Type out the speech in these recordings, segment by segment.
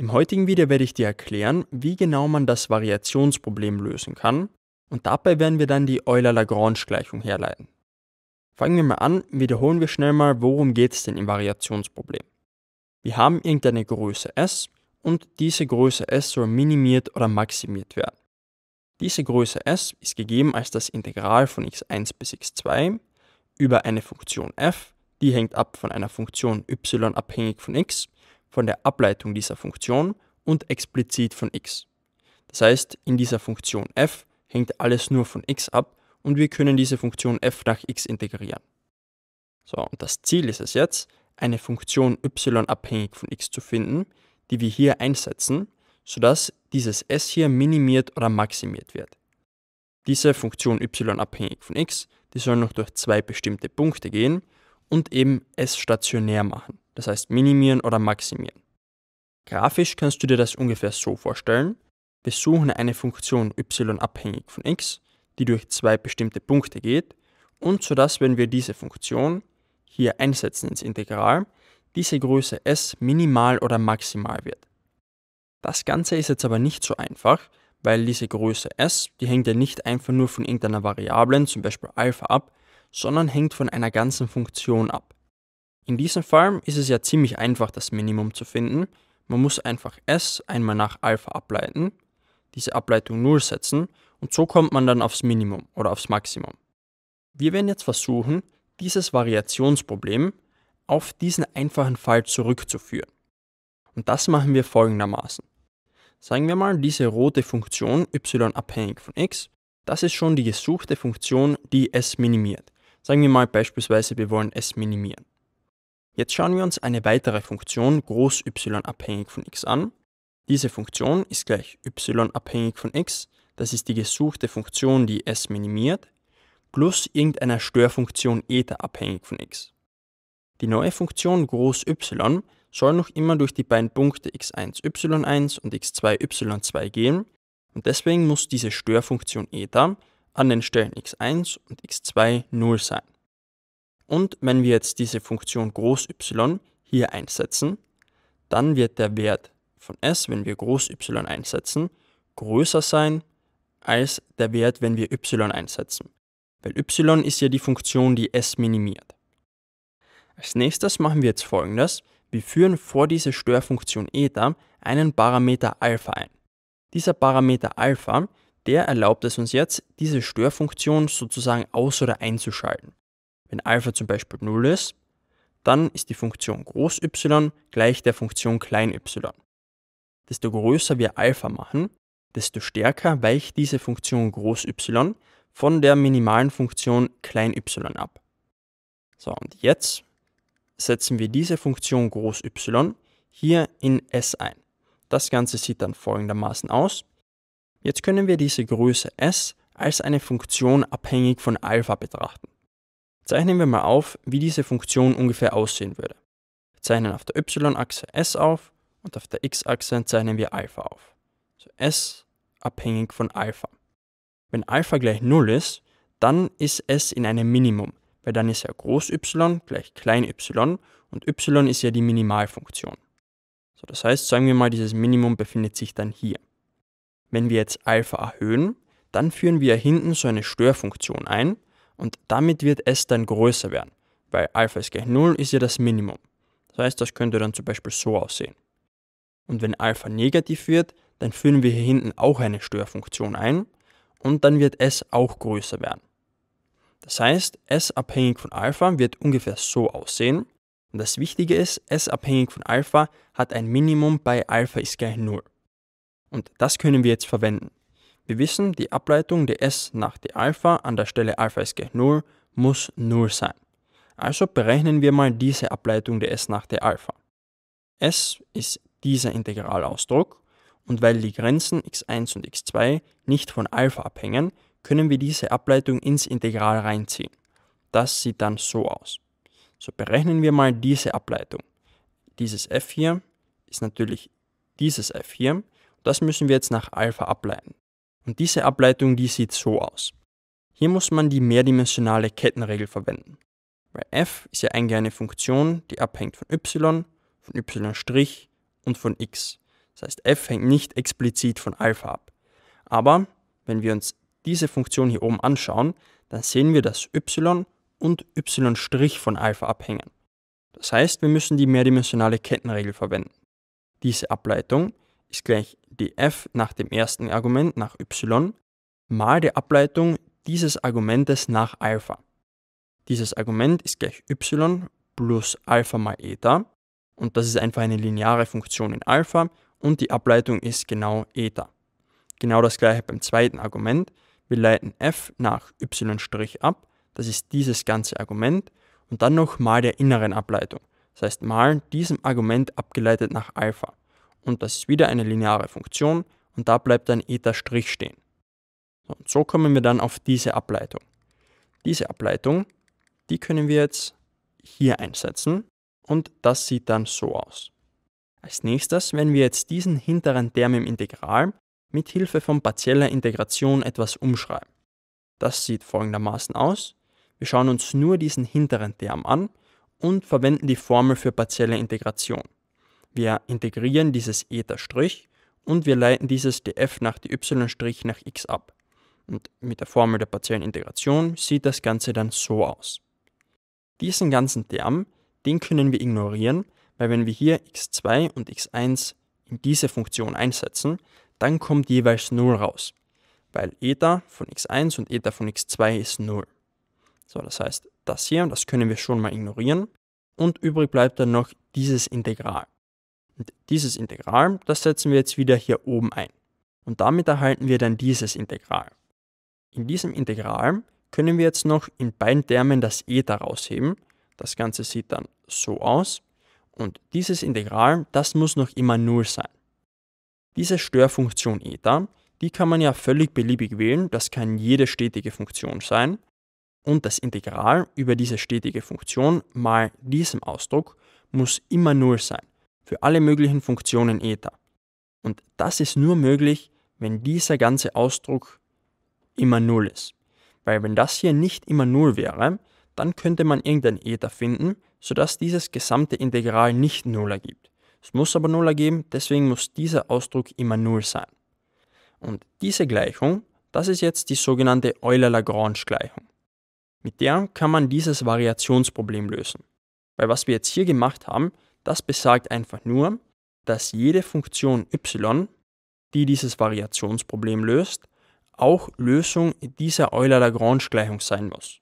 Im heutigen Video werde ich dir erklären, wie genau man das Variationsproblem lösen kann und dabei werden wir dann die Euler-Lagrange-Gleichung herleiten. Fangen wir mal an, wiederholen wir schnell mal, worum geht es denn im Variationsproblem. Wir haben irgendeine Größe s und diese Größe s soll minimiert oder maximiert werden. Diese Größe s ist gegeben als das Integral von x1 bis x2 über eine Funktion f, die hängt ab von einer Funktion y abhängig von x von der Ableitung dieser Funktion und explizit von x. Das heißt, in dieser Funktion f hängt alles nur von x ab und wir können diese Funktion f nach x integrieren. So, und das Ziel ist es jetzt, eine Funktion y abhängig von x zu finden, die wir hier einsetzen, sodass dieses s hier minimiert oder maximiert wird. Diese Funktion y abhängig von x, die soll noch durch zwei bestimmte Punkte gehen und eben s stationär machen das heißt minimieren oder maximieren. Grafisch kannst du dir das ungefähr so vorstellen. Wir suchen eine Funktion y abhängig von x, die durch zwei bestimmte Punkte geht, und sodass, wenn wir diese Funktion hier einsetzen ins Integral, diese Größe s minimal oder maximal wird. Das Ganze ist jetzt aber nicht so einfach, weil diese Größe s, die hängt ja nicht einfach nur von irgendeiner Variablen, zum Beispiel Alpha ab, sondern hängt von einer ganzen Funktion ab. In diesem Fall ist es ja ziemlich einfach, das Minimum zu finden. Man muss einfach s einmal nach Alpha ableiten, diese Ableitung 0 setzen und so kommt man dann aufs Minimum oder aufs Maximum. Wir werden jetzt versuchen, dieses Variationsproblem auf diesen einfachen Fall zurückzuführen. Und das machen wir folgendermaßen. Sagen wir mal, diese rote Funktion y abhängig von x, das ist schon die gesuchte Funktion, die s minimiert. Sagen wir mal beispielsweise, wir wollen s minimieren. Jetzt schauen wir uns eine weitere Funktion groß y abhängig von x an. Diese Funktion ist gleich y abhängig von x, das ist die gesuchte Funktion, die s minimiert, plus irgendeiner Störfunktion eta abhängig von x. Die neue Funktion groß y soll noch immer durch die beiden Punkte x1 y1 und x2 y2 gehen und deswegen muss diese Störfunktion eta an den Stellen x1 und x2 0 sein. Und wenn wir jetzt diese Funktion groß y hier einsetzen, dann wird der Wert von s, wenn wir groß y einsetzen, größer sein als der Wert, wenn wir y einsetzen. Weil y ist ja die Funktion, die s minimiert. Als nächstes machen wir jetzt folgendes. Wir führen vor diese Störfunktion eta einen Parameter alpha ein. Dieser Parameter alpha, der erlaubt es uns jetzt, diese Störfunktion sozusagen aus- oder einzuschalten. Wenn Alpha zum Beispiel 0 ist, dann ist die Funktion groß y gleich der Funktion klein y. Desto größer wir Alpha machen, desto stärker weicht diese Funktion groß y von der minimalen Funktion klein y ab. So, und jetzt setzen wir diese Funktion groß y hier in S ein. Das Ganze sieht dann folgendermaßen aus. Jetzt können wir diese Größe S als eine Funktion abhängig von Alpha betrachten. Zeichnen wir mal auf, wie diese Funktion ungefähr aussehen würde. Wir zeichnen auf der y-Achse s auf und auf der x-Achse zeichnen wir Alpha auf. Also s abhängig von Alpha. Wenn Alpha gleich 0 ist, dann ist s in einem Minimum, weil dann ist ja groß y gleich klein y und y ist ja die Minimalfunktion. So, das heißt, sagen wir mal, dieses Minimum befindet sich dann hier. Wenn wir jetzt Alpha erhöhen, dann führen wir hinten so eine Störfunktion ein, und damit wird s dann größer werden, weil Alpha ist gleich 0 ist ja das Minimum. Das heißt, das könnte dann zum Beispiel so aussehen. Und wenn Alpha negativ wird, dann führen wir hier hinten auch eine Störfunktion ein und dann wird s auch größer werden. Das heißt, s abhängig von Alpha wird ungefähr so aussehen. Und das Wichtige ist, s abhängig von Alpha hat ein Minimum bei Alpha ist gleich 0. Und das können wir jetzt verwenden. Wir wissen, die Ableitung ds nach d Alpha an der Stelle Alpha ist gleich 0 muss 0 sein. Also berechnen wir mal diese Ableitung ds nach d Alpha. S ist dieser Integralausdruck und weil die Grenzen x1 und x2 nicht von Alpha abhängen, können wir diese Ableitung ins Integral reinziehen. Das sieht dann so aus. So berechnen wir mal diese Ableitung. Dieses f hier ist natürlich dieses f hier. Das müssen wir jetzt nach Alpha ableiten. Und diese Ableitung, die sieht so aus. Hier muss man die mehrdimensionale Kettenregel verwenden. Weil f ist ja eigentlich eine Funktion, die abhängt von y, von y' und von x. Das heißt, f hängt nicht explizit von Alpha ab. Aber wenn wir uns diese Funktion hier oben anschauen, dann sehen wir, dass y und y' von Alpha abhängen. Das heißt, wir müssen die mehrdimensionale Kettenregel verwenden. Diese Ableitung ist gleich df nach dem ersten Argument nach y mal der Ableitung dieses Argumentes nach Alpha. Dieses Argument ist gleich y plus Alpha mal Eta und das ist einfach eine lineare Funktion in Alpha und die Ableitung ist genau Eta. Genau das gleiche beim zweiten Argument. Wir leiten f nach y' ab, das ist dieses ganze Argument und dann noch mal der inneren Ableitung, das heißt mal diesem Argument abgeleitet nach Alpha und das ist wieder eine lineare Funktion und da bleibt ein Eta' stehen. Und so kommen wir dann auf diese Ableitung. Diese Ableitung, die können wir jetzt hier einsetzen und das sieht dann so aus. Als nächstes, werden wir jetzt diesen hinteren Term im Integral mit Hilfe von partieller Integration etwas umschreiben. Das sieht folgendermaßen aus. Wir schauen uns nur diesen hinteren Term an und verwenden die Formel für partielle Integration. Wir integrieren dieses Eta' und wir leiten dieses df nach dy' nach x ab. Und mit der Formel der partiellen Integration sieht das Ganze dann so aus. Diesen ganzen Term, den können wir ignorieren, weil wenn wir hier x2 und x1 in diese Funktion einsetzen, dann kommt jeweils 0 raus, weil Eta von x1 und Eta von x2 ist 0. So, das heißt, das hier, das können wir schon mal ignorieren und übrig bleibt dann noch dieses Integral. Und dieses Integral, das setzen wir jetzt wieder hier oben ein. Und damit erhalten wir dann dieses Integral. In diesem Integral können wir jetzt noch in beiden Termen das e daraus heben. Das Ganze sieht dann so aus. Und dieses Integral, das muss noch immer 0 sein. Diese Störfunktion eta, die kann man ja völlig beliebig wählen. Das kann jede stetige Funktion sein. Und das Integral über diese stetige Funktion mal diesem Ausdruck muss immer 0 sein für alle möglichen Funktionen Eta. Und das ist nur möglich, wenn dieser ganze Ausdruck immer Null ist. Weil wenn das hier nicht immer Null wäre, dann könnte man irgendein Eta finden, sodass dieses gesamte Integral nicht Null ergibt. Es muss aber Null ergeben, deswegen muss dieser Ausdruck immer Null sein. Und diese Gleichung, das ist jetzt die sogenannte Euler-Lagrange-Gleichung. Mit der kann man dieses Variationsproblem lösen. Weil was wir jetzt hier gemacht haben, das besagt einfach nur, dass jede Funktion y, die dieses Variationsproblem löst, auch Lösung dieser Euler-Lagrange-Gleichung sein muss.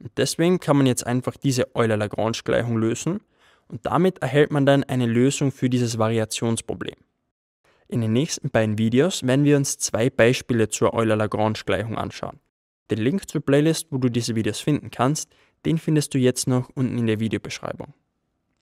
Und deswegen kann man jetzt einfach diese Euler-Lagrange-Gleichung lösen und damit erhält man dann eine Lösung für dieses Variationsproblem. In den nächsten beiden Videos werden wir uns zwei Beispiele zur Euler-Lagrange-Gleichung anschauen. Den Link zur Playlist, wo du diese Videos finden kannst, den findest du jetzt noch unten in der Videobeschreibung.